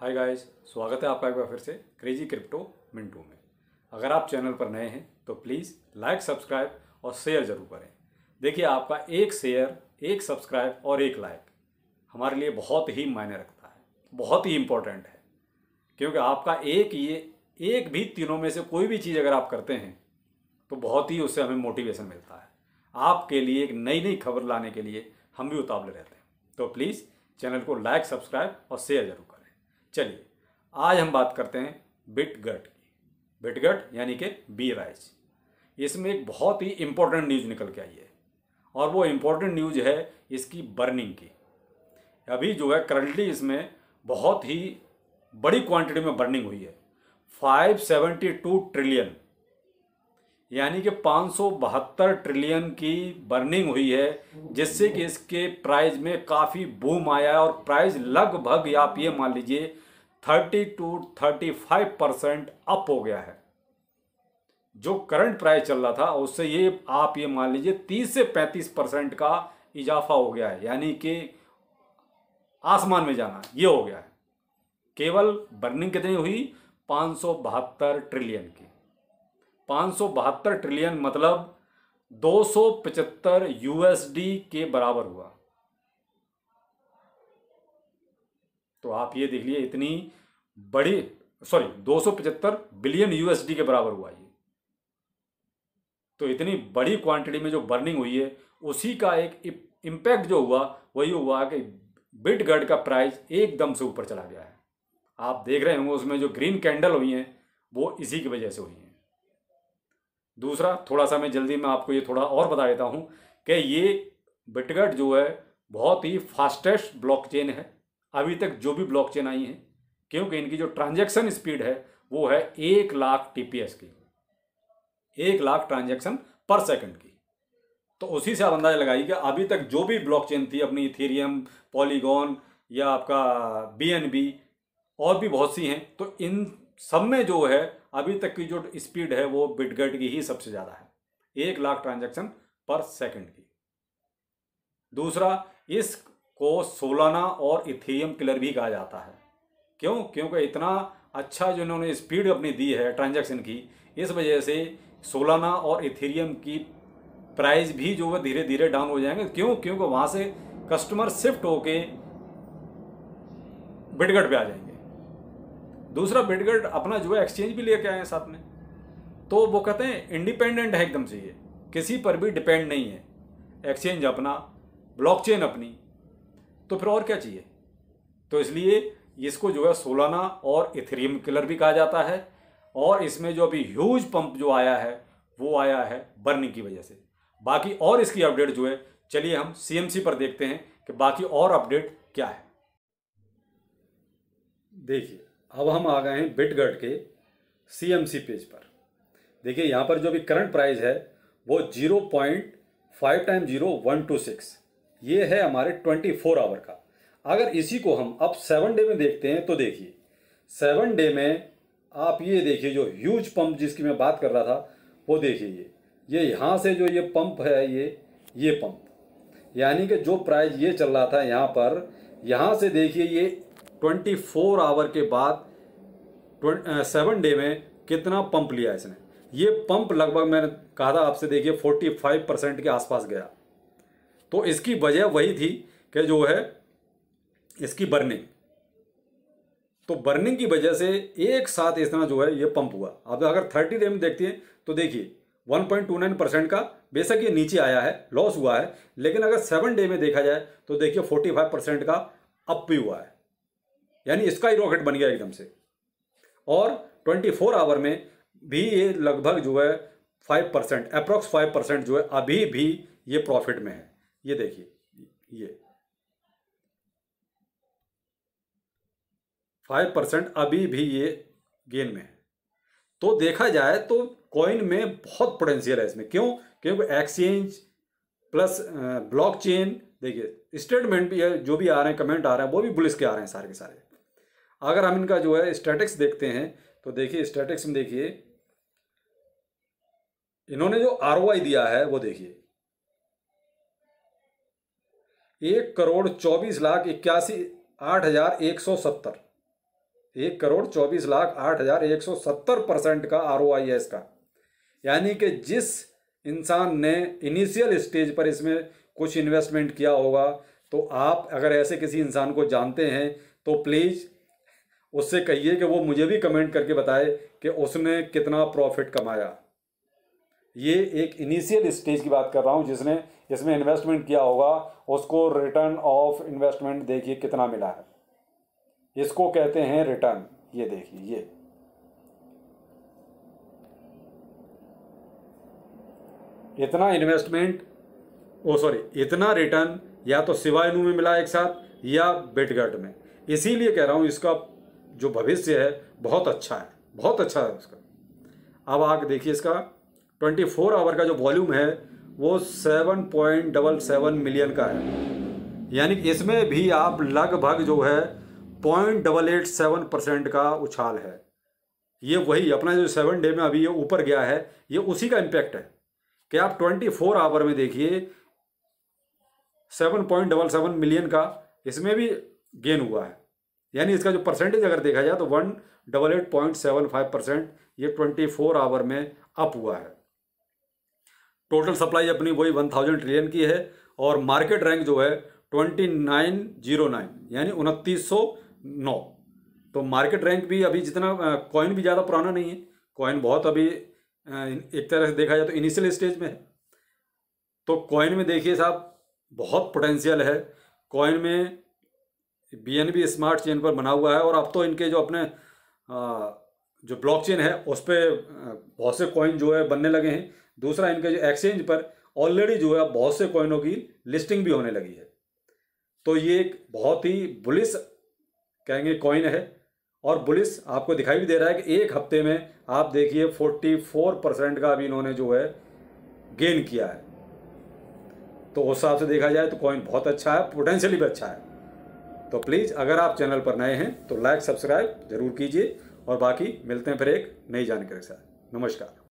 hi guys स्वागत है आपका एक बार फिर से क्रेजी क्रिप्टो मिंटू में अगर आप चैनल पर नए हैं तो प्लीज़ लाइक सब्सक्राइब और शेयर ज़रूर करें देखिए आपका एक शेयर एक सब्सक्राइब और एक लाइक हमारे लिए बहुत ही मायने रखता है बहुत ही इम्पोर्टेंट है क्योंकि आपका एक ये एक भी तीनों में से कोई भी चीज़ अगर आप करते हैं तो बहुत ही उससे हमें मोटिवेशन मिलता है आपके लिए एक नई नई खबर लाने के लिए हम भी उतावले रहते हैं तो प्लीज़ चैनल को लाइक सब्सक्राइब और शेयर ज़रूर करें चलिए आज हम बात करते हैं बिटगट की बिटगट यानी कि बी राइज इसमें एक बहुत ही इम्पोर्टेंट न्यूज़ निकल के आई है और वो इम्पोर्टेंट न्यूज़ है इसकी बर्निंग की अभी जो है करंटली इसमें बहुत ही बड़ी क्वांटिटी में बर्निंग हुई है 572 ट्रिलियन यानी कि पाँच ट्रिलियन की बर्निंग हुई है जिससे कि इसके प्राइस में काफ़ी बूम आया है और प्राइस लगभग आप ये मान लीजिए thirty two thirty five percent up हो गया है जो करंट प्राइस चल रहा था उससे ये आप ये मान लीजिए तीस से पैंतीस परसेंट का इजाफा हो गया है यानी कि आसमान में जाना ये हो गया है केवल बर्निंग कितनी हुई पाँच ट्रिलियन की पाँच ट्रिलियन मतलब 275 यूएसडी के बराबर हुआ तो आप ये देख लिए इतनी बड़ी सॉरी 275 बिलियन यूएसडी के बराबर हुआ ये तो इतनी बड़ी क्वांटिटी में जो बर्निंग हुई है उसी का एक इम्पैक्ट जो हुआ वही हुआ कि बिटगर्ड का प्राइस एकदम से ऊपर चला गया है आप देख रहे होंगे उसमें जो ग्रीन कैंडल हुई हैं वो इसी की वजह से हुई हैं दूसरा थोड़ा सा मैं जल्दी में आपको ये थोड़ा और बता देता हूँ कि ये बिटगट जो है बहुत ही फास्टेस्ट ब्लॉकचेन है अभी तक जो भी ब्लॉकचेन आई हैं क्योंकि इनकी जो ट्रांजैक्शन स्पीड है वो है एक लाख टीपीएस की एक लाख ट्रांजैक्शन पर सेकंड की तो उसी से आप अंदाजा लगाइए कि अभी तक जो भी ब्लॉकचेन थी अपनी थीरियम पॉलीगॉन या आपका बीएनबी और भी बहुत सी हैं तो इन सब में जो है अभी तक की जो स्पीड है वो बिटगेट की ही सबसे ज़्यादा है एक लाख ट्रांजेक्शन पर सेकंड की दूसरा इसको सोलाना और इथेरियम किलर भी कहा जाता है क्यों क्योंकि इतना अच्छा जो इन्होंने स्पीड अपनी दी है ट्रांजेक्शन की इस वजह से सोलाना और इथेरियम की प्राइस भी जो है धीरे धीरे डाउन हो जाएंगे क्यों क्योंकि वहाँ से कस्टमर शिफ्ट होके बिटगट पे आ जाएंगे दूसरा बेडगर्ड अपना जो है एक्सचेंज भी लेके आए हैं साथ में तो वो कहते हैं इंडिपेंडेंट है एकदम से ये किसी पर भी डिपेंड नहीं है एक्सचेंज अपना ब्लॉकचेन अपनी तो फिर और क्या चाहिए तो इसलिए इसको जो है सोलाना और इथेरियम किलर भी कहा जाता है और इसमें जो अभी ह्यूज पंप जो आया है वो आया है बर्निंग की वजह से बाकी और इसकी अपडेट जो है चलिए हम सीएमसी पर देखते हैं कि बाकी और अपडेट क्या है देखिए अब हम आ गए हैं बिटगर्ड के सीएमसी पेज पर देखिए यहाँ पर जो भी करंट प्राइस है वो zero point five time zero one two six ये है हमारे ट्वेंटी फोर आवर का अगर इसी को हम अब सेवन डे में देखते हैं तो देखिए सेवन डे में आप ये देखिए जो ह्यूज पंप जिसकी मैं बात कर रहा था वो देखिए ये ये यहाँ से जो ये पंप है ये ये पंप यानी कि जो प्राइस ये चल रहा था यहाँ पर यहाँ से देखिए ये ट्वेंटी फोर आवर के बाद सेवन डे में कितना पंप लिया इसने ये पंप लगभग मैंने कहा था आपसे देखिए फोर्टी फाइव परसेंट के आसपास गया तो इसकी वजह वही थी कि जो है इसकी बर्निंग तो बर्निंग की वजह से एक साथ इतना जो है ये पंप हुआ अब अगर थर्टी डे में देखते हैं तो देखिए one point two nine percent का बेशक ये नीचे आया है लॉस हुआ है लेकिन अगर सेवन डे में देखा जाए तो देखिए फोर्टी फाइव परसेंट का अप भी हुआ है यानी इसका ही रॉकेट बन गया एकदम से और 24 आवर में भी ये लगभग जो है five percent approx five percent जो है अभी भी ये प्रॉफिट में है ये देखिए ये फाइव परसेंट अभी भी ये गेन में है तो देखा जाए तो कॉइन में बहुत पोटेंशियल है इसमें क्यों क्योंकि एक्सचेंज प्लस ब्लॉकचेन देखिए स्टेटमेंट भी है जो भी आ रहे हैं कमेंट आ रहे हैं वो भी बुलिस के आ रहे हैं सारे के सारे अगर हम इनका जो है स्टैटिक्स देखते हैं तो देखिए स्टैटिक्स में देखिए इन्होंने जो आर दिया है वो देखिए एक करोड़ चौबीस लाख इक्यासी आठ हजार एक सौ सत्तर एक करोड़ चौबीस लाख आठ हजार एक सौ सत्तर परसेंट का आर है इसका यानी कि जिस इंसान ने इनिशियल स्टेज पर इसमें कुछ इन्वेस्टमेंट किया होगा तो आप अगर ऐसे किसी इंसान को जानते हैं तो प्लीज़ उससे कहिए कि वो मुझे भी कमेंट करके बताए कि उसने कितना प्रॉफिट कमाया ये एक इनिशियल स्टेज की बात कर रहा हूँ जिसने इसमें इन्वेस्टमेंट किया होगा उसको रिटर्न ऑफ इन्वेस्टमेंट देखिए कितना मिला है इसको कहते हैं रिटर्न ये देखिए ये इतना इन्वेस्टमेंट ओ सॉरी इतना रिटर्न या तो सिवाय में मिला एक साथ या बेटगढ़ में इसीलिए कह रहा हूँ इसका जो भविष्य है बहुत अच्छा है बहुत अच्छा है उसका अब आगे देखिए इसका 24 आवर का जो वॉल्यूम है वो 7.77 मिलियन का है यानी इसमें भी आप लगभग जो है point double eight seven percent का उछाल है ये वही अपना जो सेवन डे में अभी ये ऊपर गया है ये उसी का इम्पैक्ट है कि आप ट्वेंटी फोर आवर में देखिए seven point double seven million का इसमें भी गेन हुआ है यानी इसका जो परसेंटेज अगर देखा जाए तो one double eight point seven five percent ये ट्वेंटी फोर आवर में अप हुआ है टोटल सप्लाई अपनी वही वन थाउजेंड ट्रिलियन की है और मार्केट रैंक जो है ट्वेंटी नाइन जीरो नाइन यानी उनतीस सौ नौ तो मार्केट रैंक भी अभी जितना कॉइन भी ज़्यादा पुराना नहीं है कॉइन बहुत अभी एक तरह से देखा जाए तो इनिशियल स्टेज में है तो कॉइन में देखिए साहब बहुत पोटेंशियल है कॉइन में B N B smart chain पर बना हुआ है और अब तो इनके जो अपने जो ब्लॉकचेन है उस पर बहुत से कॉइन जो है बनने लगे हैं दूसरा इनके जो एक्सचेंज पर ऑलरेडी जो है बहुत से कॉइनों की लिस्टिंग भी होने लगी है तो ये एक बहुत ही बुलिस कहेंगे कॉइन है और बुलिस आपको दिखाई भी दे रहा है कि एक हफ्ते में आप देखिए फोर्टी फोर परसेंट का अभी इन्होंने जो है गेन किया है तो उस हिसाब से देखा जाए तो कॉइन बहुत अच्छा है पोटेंशियली भी अच्छा है तो प्लीज़ अगर आप चैनल पर नए हैं तो लाइक सब्सक्राइब जरूर कीजिए और बाकी मिलते हैं फिर एक नई जानकारी के साथ नमस्कार